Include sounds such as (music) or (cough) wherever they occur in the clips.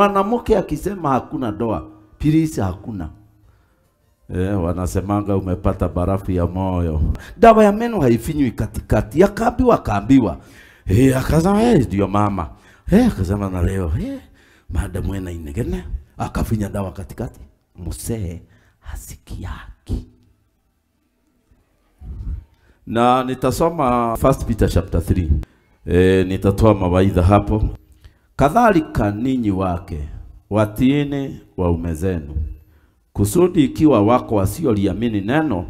Mwanamke akisema hakuna doa, pirisi hakuna. Eh, wanasemanga umepata barafu ya moyo. Dawa ya meno haifinywi katikati. Yakaambiwa akaambiwa. Eh, akasema eh, ndio mama. Eh, akasema na leo eh, madam wena inegene. Akafinya dawa katikati. Musee hasikiaki. Na nitasoma 1 Peter chapter 3. eh, nitatoa mawaidha hapo. Kadhalika ninyi wake watiini waume zenu, kusudi ikiwa wako wasioliamini neno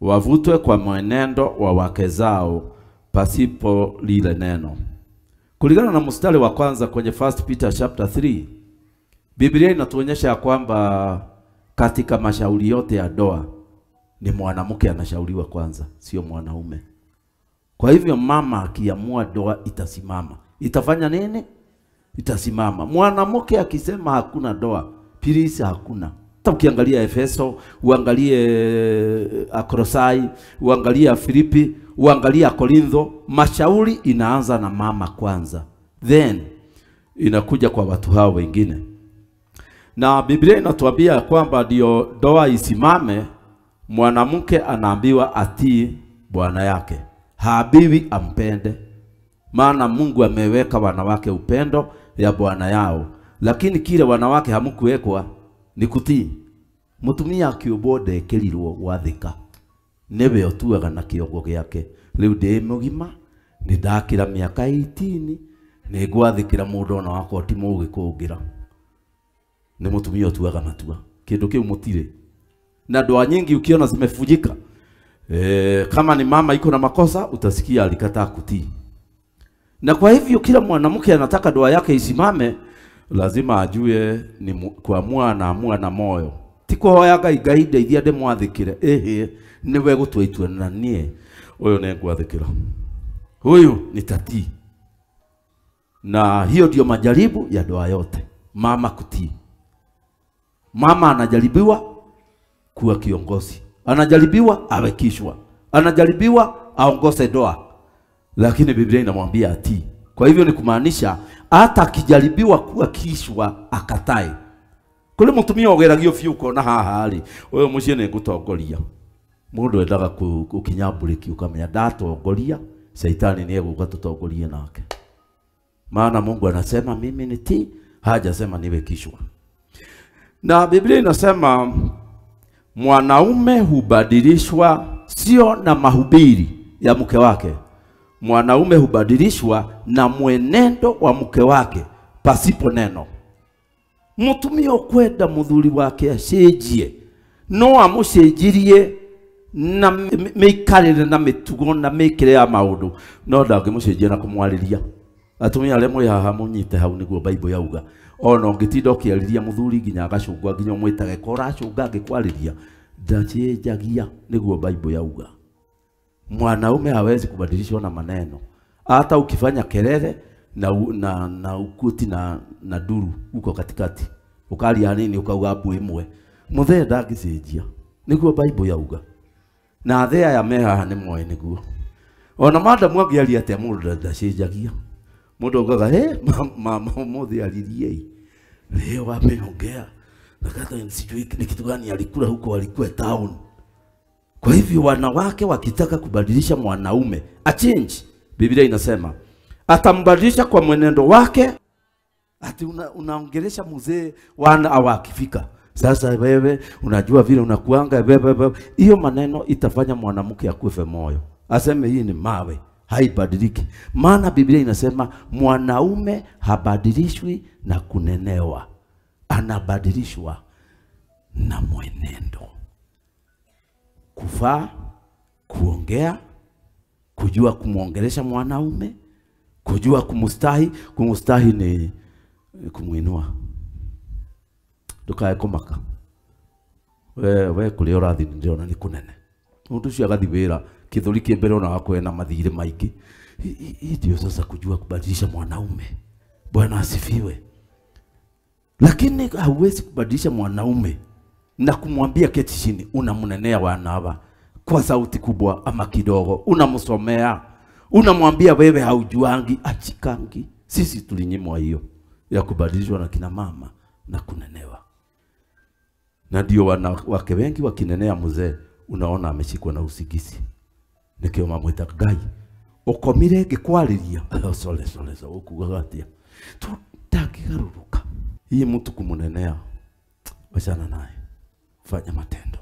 wavutwe kwa mwenendo wa wake zao pasipo lile neno. Kulingana na mstari wa kwanza kwenye First Peter chapter 3, Biblia inatuonyesha ya kwamba katika mashauri yote ya doa ni mwanamke anashauriwa kwanza, sio mwanaume. Kwa hivyo mama akiamua doa itasimama, itafanya nini? itasimama. Mwanamke akisema hakuna doa, pirisi hakuna. Hata ukiangalia Efeso, uangalie eh, Akrosai, uangalie Filipi, uangalie Korintho, mashauri inaanza na mama kwanza, then inakuja kwa watu hao wengine, na Biblia inatuambia kwamba ndio doa isimame, mwanamke anaambiwa atii bwana yake, haambiwi ampende, maana Mungu ameweka wanawake upendo ya bwana yao, lakini kile wanawake hamkuwekwa ni kutii. Mutumia kiubo ndekirirwo gwathika niwe ũtuaga na kĩongo gĩake rĩu ndĩ mũgima nĩ ndakĩra mĩaka 18 nĩ ngwathĩkĩra mũndũ ona wakwa ti mũgĩkũngĩra nĩ mũtumia ũtuaga matua kĩndũ kĩu mũtirĩ na ndoa nyingi ukiona zimefujika e, eh, kama ni mama iko na makosa utasikia alikataa kutii na kwa hivyo kila mwanamke anataka ndoa yake isimame, lazima ajue ni kuamua na amua na moyo Tiko tikuhoyaga ngai ndeithia ndĩmwathĩkĩre ĩhĩ ni gũtua itua na nie. niĩ ũyũ nĩngwathĩkĩra Huyo ni tati. na hiyo ndio majaribu ya ndoa yote mama kutii mama anajaribiwa kuwa kiongozi anajaribiwa awekishwa anajaribiwa aongoze ndoa lakini Biblia inamwambia atii. Kwa hivyo ni kumaanisha hata akijaribiwa kuwa kishwa akatae kuri mutumia ugeragio biu ukona haha ri wewe mucii ni ngutongoria mundu endaga gukinyamburiki ukamenya ndatongoria shaitani ni eguka tutongorie nake maana Mungu anasema mimi ni tii, hajasema niwe kishwa. Na Biblia inasema mwanaume hubadilishwa sio na mahubiri ya mke wake, mwanaume hubadilishwa na mwenendo wa mke wake pasipo neno. Mutumia kwenda mudhuri wake acenjie, no amucenjirie na mikarire na mitugo na mikire ya maundu no ndangĩmũcenjia na kũmwarĩria atumia arĩa mwĩ haha mũnyite hau nĩguo bible yauga ona ũngĩtinda ũkĩarĩria mũthuri nginya agacũngwa nginya mwitage kora acũnga angĩkwarĩria ndacĩnjagia nĩguo bible yauga Mwanaume hawezi kubadilishwa na maneno, hata ukifanya kelele na, na, na ukuti na, na duru uko katikati ukali ya nini ukauga mbu imwe muthee ndangicenjia niguo bible yauga na athea ya meha ni moe niguo ona madamu angiaria atia mundu ndacenjagia mundu augaga he mama umuthi aririe leo ameongea nakata sijui ni kitu gani alikula huko alikuwa town kwa hivyo wanawake wakitaka kubadilisha mwanaume achinji, Biblia inasema atambadilisha kwa mwenendo wake. Ati una, unaongelesha mzee wana awakifika sasa wewe unajua vile unakuanga wewe, hiyo maneno itafanya mwanamke akufe moyo, aseme hii ni mawe, haibadiliki. Maana Biblia inasema mwanaume habadilishwi na kunenewa, anabadilishwa na mwenendo kuvaa, kuongea, kujua kumwongelesha mwanaume, kujua kumustahi. Kumustahi ni kumwinua tukae komaka we we kuri urathi ndio na nikunene mtu ucio agathi wira kithuri ki mbere ona wakwe na mathire maingi hii ndio sasa kujua kubadilisha mwanaume bwana asifiwe lakini hauwezi kubadilisha mwanaume na kumwambia keti chini, unamnenea wana hawa kwa sauti kubwa ama kidogo, unamsomea, unamwambia wewe haujuangi, achikangi. Sisi tulinyimwa hiyo ya kubadilishwa na kina mama na kunenewa, na ndio wanawake wengi wakinenea mzee, unaona ameshikwa na usigisi nikio mamwita gai ukomire ngikwariria sole sole so ukugatia tu ndakigaruruka hii mtu kumunenea wachana naye fanya matendo.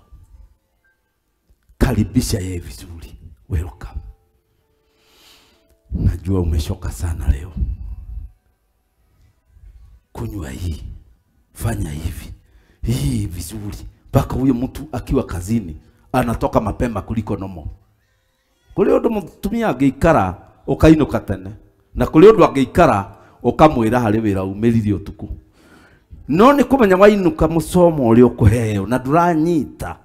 Karibisha yeye vizuri, welcome. Najua umeshoka sana leo, kunywa hii, fanya hivi hii vizuri, mpaka huyo mtu akiwa kazini anatoka mapema kuliko nomo. Kuli undu mutumia angiikara ukainuka tene na kuli undu angiikara ukamwira harĩ wira umĩrire utuku no nä kå menya wainuka må coma å rä na nduranyita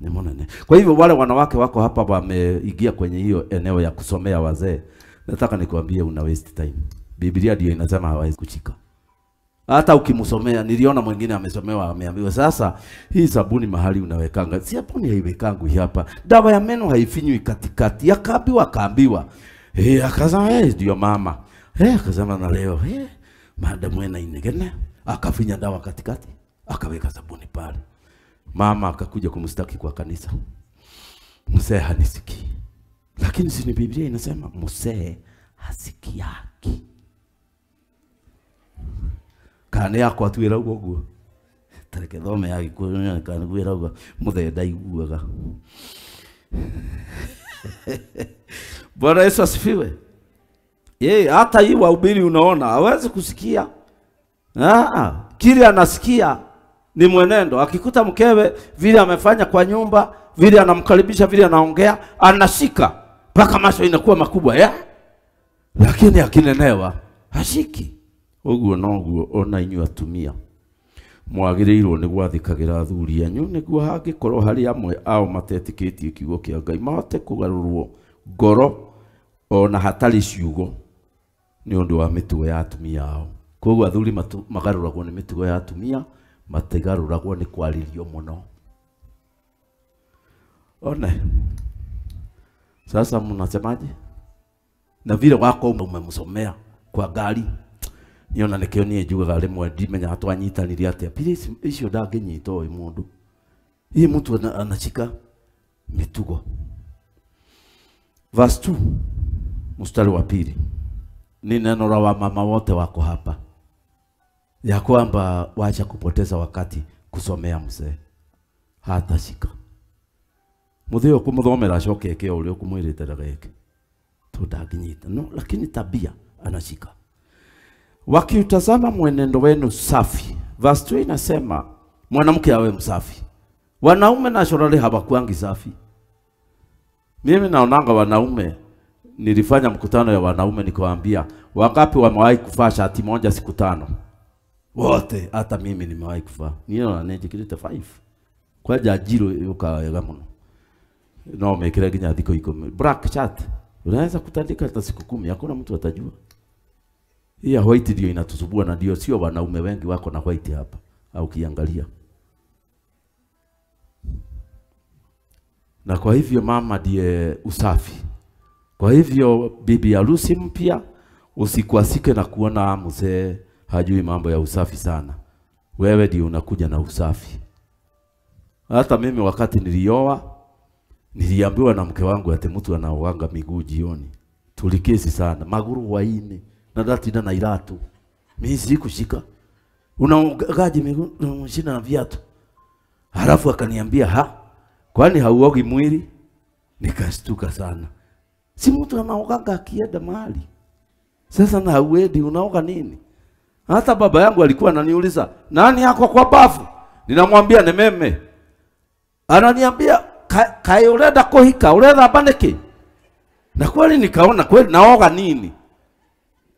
ni munene. Kwa hivyo wale wanawake wako hapa wameingia kwenye hiyo eneo ya kusomea wazee, nataka nikwambie una waste time. Biblia ndio inasema hawezi kuchika. Hata ukimsomea, niliona mwingine amesomewa ameambiwa sasa hii sabuni mahali unawekanga. si Sabuni haiwekangu hapa. Dawa ya meno haifinywi katikati. Akaambiwa akaambiwa. Eh, akasema eh, ndio mama. Eh, akasema na leo eh, madam wewe na inegene akafinya dawa katikati, akaweka sabuni pale. Mama akakuja kumstaki kwa kanisa, mzee hanisikii. Lakini si ni Biblia inasema mzee hasikiaki kane yako twira uguo guo tareke thome ya gikunya kana gwira uguo muthe ndaiguaga (laughs) Bwana Yesu asifiwe. Yeye hata hii wahubiri unaona hawezi kusikia Aa, ah, kile anasikia ni mwenendo. Akikuta mkewe vile amefanya kwa nyumba, vile anamkaribisha, vile anaongea, anashika mpaka macho inakuwa makubwa ya, lakini akinenewa hashiki. Uguo noguo ona inyuĩ atumia mwagĩrĩirwo nĩ gwathĩkagĩra athuri anyu nĩguo hangĩkorwo harĩ amwe ao matetĩkĩtie kiugo kĩa Ngai mahote kũgarũrwo ngoro ona hatarĩ ciugo nĩ ũndũ wa mĩtugo ya atumia ao koguo athuri magaruragwo nä mä tugo ya atumia matigaruragwo nä kwarĩrio mũno one sasa mnasemaje na vile wako umemsomea kwa gari niona nikio nie njugaga rimwe ndimenya twanyitanirie atia pili icio ndangĩnyita ũyũ mũndũ hii mtu anashika mitugo verse 2 mstari wa pili ni neno la mama wote wako hapa ya kwamba wacha kupoteza wakati kusomea mzee hata shika å kå må thomera acoke ke å rä å kå no lakini tabia anashika wakiutazama mwenendo wenu safi vastu inasema mwanamke awe msafi wanaume na shorali habakuangi safi mimi naonanga wanaume nilifanya mkutano ya wanaume nikawaambia wangapi wamewahi kuvaa shati moja siku tano wote hata mimi nimewahi kuvaa niyo na 5 kwanja njirå ä å kaga wega må no no mä kä re nginya thikå black chat unaweza kutandika hata siku kumi, hakuna mtu atajua. Hii ya white ndio inatusubua, na ndio sio wanaume wengi wako na white hapa, au kiangalia. Na kwa hivyo mama ndiye usafi. Kwa hivyo bibi harusi mpya, usikwasike na kuona mzee hajui mambo ya usafi sana. Wewe ndio unakuja na usafi. Hata mimi wakati nilioa niliambiwa na mke wangu ati mtu anaoanga miguu jioni. Tulikesi sana, maguru waini na dati na iratu. Mimi sikushika. Unaogaji miguu shina na viatu. Halafu akaniambia ha, kwani hauogi mwili? Nikastuka sana. Si mtu anaoganga akienda mahali. Sasa na uedi unaoga nini? Hata baba yangu alikuwa ananiuliza nani yako kwa bafu, ninamwambia ni meme. Ananiambia kai urenda kuhika ureda baneke. na kweli nikaona kweli naoga nini.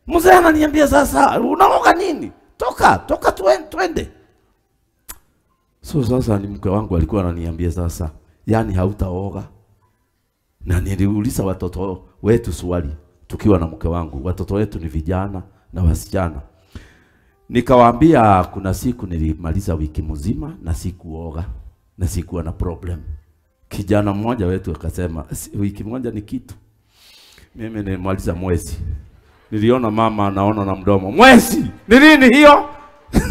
Mzee ananiambia sasa, unaoga nini? Toka toka, twende. So sasa ni mke wangu alikuwa ananiambia sasa, yani hautaoga. Na niliuliza watoto wetu swali tukiwa na mke wangu, watoto wetu ni vijana na wasichana Nikawaambia kuna siku nilimaliza wiki mzima na sikuoga na sikuwa na problem. Kijana mmoja wetu akasema wiki moja ni kitu, mimi nimaliza mwezi. Niliona mama anaona na mdomo, mwezi ni nini hiyo?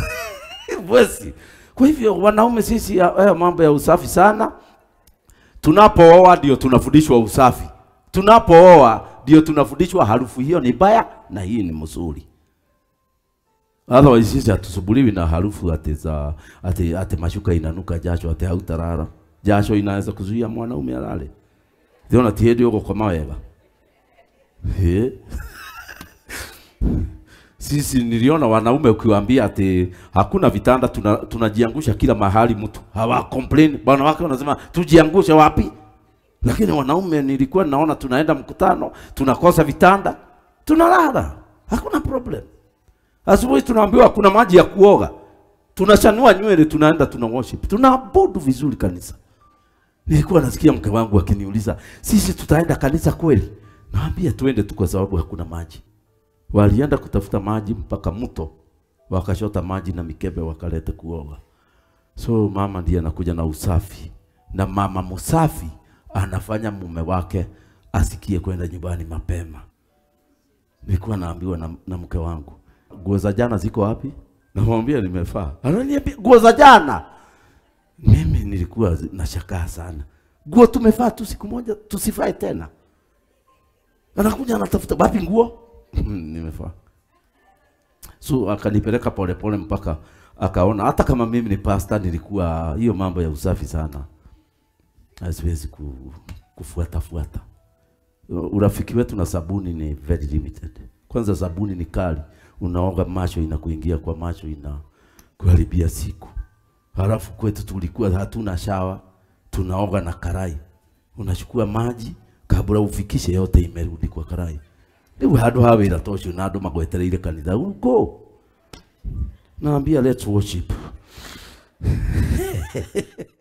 (laughs) mwezi. Kwa hivyo wanaume sisi, ya mambo ya usafi sana. Tunapooa ndio tunafundishwa usafi, tunapooa ndio tunafundishwa harufu hiyo ni baya na hii ni mzuri. Otherwise sisi hatusumbuliwi na harufu ati za ati, ati mashuka inanuka jasho ati hautarara. Jasho inaweza kuzuia mwanaume alale. Thiona ti hĩndĩ ũgũkoma wega sisi niliona wanaume ukiwaambia ati hakuna vitanda, tunajiangusha tuna kila mahali, mtu hawa complain. Wanawake wanasema tujiangushe wapi? Lakini wanaume nilikuwa naona tunaenda mkutano, tunakosa vitanda, tunalala, hakuna problem. Asubuhi tunaambiwa kuna maji ya kuoga, tunachanua nywele, tunaenda tuna worship, tunaabudu vizuri kanisa. Nilikuwa nasikia mke wangu akiniuliza, sisi tutaenda kanisa kweli? Naambia tuende tu kwa sababu hakuna maji. Walienda kutafuta maji mpaka mto, wakashota maji na mikebe wakaleta kuoga. So mama ndiye anakuja na usafi, na mama msafi anafanya mume wake asikie kwenda nyumbani mapema. Nilikuwa naambiwa na, na mke wangu nguo za jana ziko wapi? (laughs) Namwambia nimefaa. Ananiambia nguo za jana. Mimi nilikuwa nashakaa sana, nguo tumefaa tu siku moja, tusifae tena. Anakuja anatafuta wapi nguo? (laughs) nimefaa. So akanipeleka polepole mpaka akaona hata kama mimi ni pasta, nilikuwa hiyo mambo ya usafi sana siwezi ku, kufuata fuata. Urafiki wetu na sabuni ni very limited. Kwanza sabuni ni kali unaoga macho inakuingia kwa macho kuharibia siku. Halafu kwetu tulikuwa hatuna shawa, tunaoga na karai. Unachukua maji kabla ufikishe yote imerudi kwa karai. Ni hadu hawe wira ta na na andu ile kanitha uko. naambia let's worship (laughs)